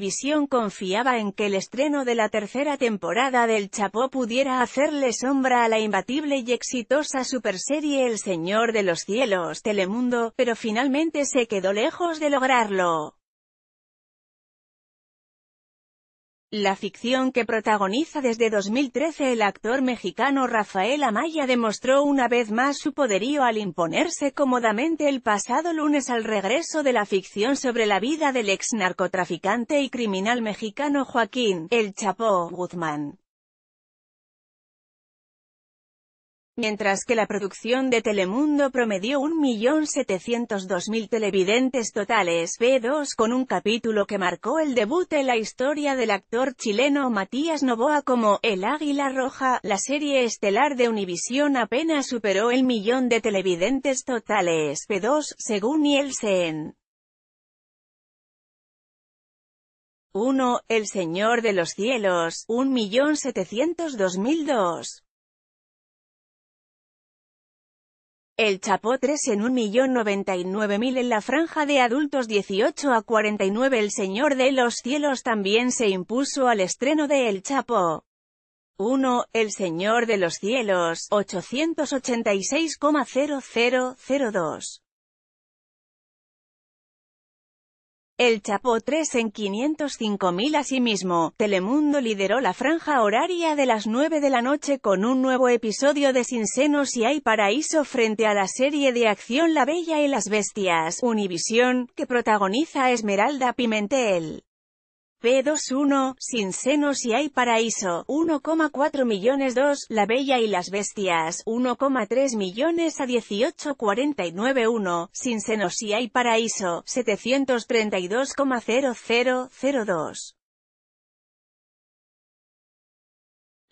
visión confiaba en que el estreno de la tercera temporada del Chapó pudiera hacerle sombra a la imbatible y exitosa superserie El Señor de los Cielos Telemundo, pero finalmente se quedó lejos de lograrlo. La ficción que protagoniza desde 2013 el actor mexicano Rafael Amaya demostró una vez más su poderío al imponerse cómodamente el pasado lunes al regreso de la ficción sobre la vida del ex narcotraficante y criminal mexicano Joaquín, el Chapo, Guzmán. mientras que la producción de Telemundo promedió 1.702.000 televidentes totales, P2 con un capítulo que marcó el debut en la historia del actor chileno Matías Novoa como El Águila Roja, la serie estelar de Univisión apenas superó el millón de televidentes totales, P2, según Nielsen. 1. El Señor de los Cielos, 1.702.002. El Chapo 3 en 1.099.000 en la franja de adultos 18 a 49 El Señor de los Cielos también se impuso al estreno de El Chapo 1, El Señor de los Cielos, 886,0002. El Chapo 3 en 505.000 Asimismo, Telemundo lideró la franja horaria de las 9 de la noche con un nuevo episodio de Sin Senos y Hay Paraíso frente a la serie de acción La Bella y las Bestias, Univisión, que protagoniza Esmeralda Pimentel. P21, Sin senos y hay paraíso, 1,4 millones 2, La Bella y las Bestias, 1,3 millones a 1, Sin senos y hay paraíso, 732,0002.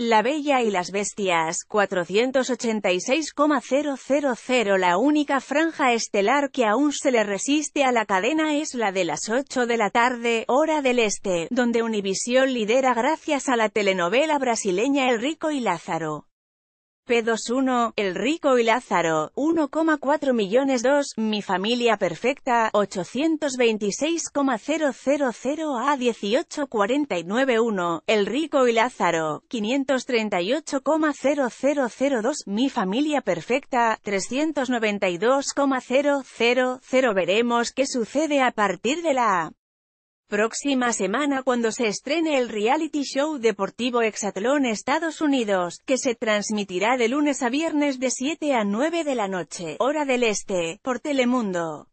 La Bella y las Bestias, 486,000 La única franja estelar que aún se le resiste a la cadena es la de las 8 de la tarde, hora del este, donde Univision lidera gracias a la telenovela brasileña El Rico y Lázaro. P21, El Rico y Lázaro, 1,4 millones 2, Mi Familia Perfecta, 826,000 a 18491, El Rico y Lázaro, 538,0002, Mi Familia Perfecta, 392,000 Veremos qué sucede a partir de la próxima semana cuando se estrene el reality show deportivo Hexatlón Estados Unidos, que se transmitirá de lunes a viernes de 7 a 9 de la noche, hora del este, por Telemundo.